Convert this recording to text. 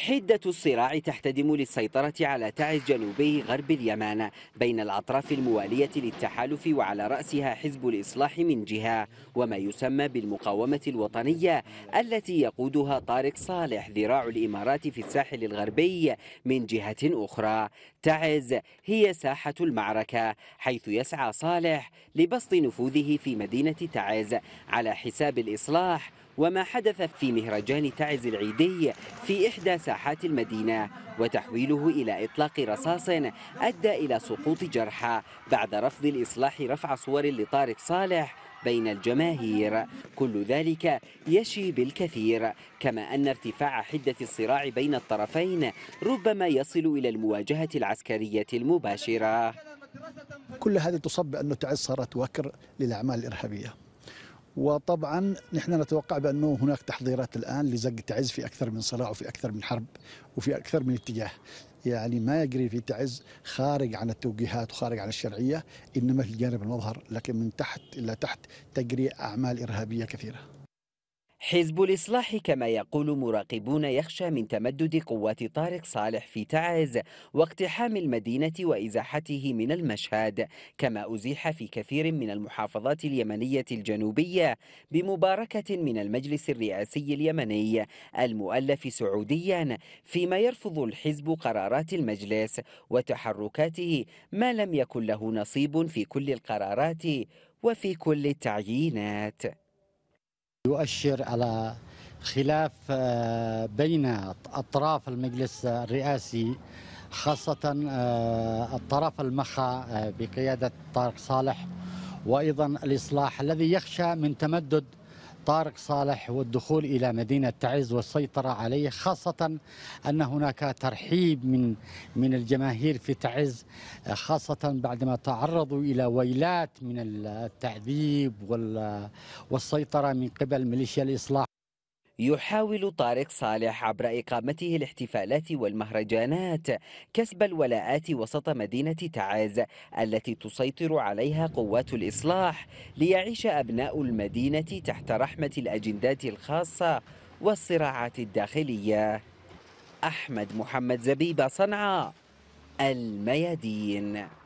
حدة الصراع تحتدم للسيطرة على تعز جنوبي غرب اليمن بين الأطراف الموالية للتحالف وعلى رأسها حزب الإصلاح من جهة وما يسمى بالمقاومة الوطنية التي يقودها طارق صالح ذراع الإمارات في الساحل الغربي من جهة أخرى تعز هي ساحة المعركة حيث يسعى صالح لبسط نفوذه في مدينة تعز على حساب الإصلاح وما حدث في مهرجان تعز العيدي في إحدى ساحات المدينة وتحويله إلى إطلاق رصاص أدى إلى سقوط جرحى بعد رفض الإصلاح رفع صور لطارق صالح بين الجماهير كل ذلك يشي بالكثير كما أن ارتفاع حدة الصراع بين الطرفين ربما يصل إلى المواجهة العسكرية المباشرة كل هذه تصب بأن تعز صارت وكر للأعمال الإرهابية وطبعا نحن نتوقع بانه هناك تحضيرات الان لزق تعز في اكثر من صراع وفي اكثر من حرب وفي اكثر من اتجاه يعني ما يجري في تعز خارج عن التوجيهات وخارج عن الشرعيه انما في جانب المظهر لكن من تحت الى تحت تجري اعمال ارهابيه كثيره حزب الإصلاح كما يقول مراقبون يخشى من تمدد قوات طارق صالح في تعز واقتحام المدينة وإزاحته من المشهد كما أزيح في كثير من المحافظات اليمنية الجنوبية بمباركة من المجلس الرئاسي اليمني المؤلف سعوديا فيما يرفض الحزب قرارات المجلس وتحركاته ما لم يكن له نصيب في كل القرارات وفي كل التعيينات يؤشر على خلاف آه، بين أطراف المجلس الرئاسي خاصة آه، الطرف المخا آه، بقيادة طارق صالح وأيضا الإصلاح الذي يخشى من تمدد طارق صالح والدخول إلى مدينة تعز والسيطرة عليه خاصة أن هناك ترحيب من من الجماهير في تعز خاصة بعدما تعرضوا إلى ويلات من التعذيب والسيطرة من قبل ميليشيا الإصلاح يحاول طارق صالح عبر إقامته الاحتفالات والمهرجانات كسب الولاءات وسط مدينة تعز التي تسيطر عليها قوات الإصلاح ليعيش أبناء المدينة تحت رحمة الأجندات الخاصة والصراعات الداخلية أحمد محمد زبيبة صنعاء الميادين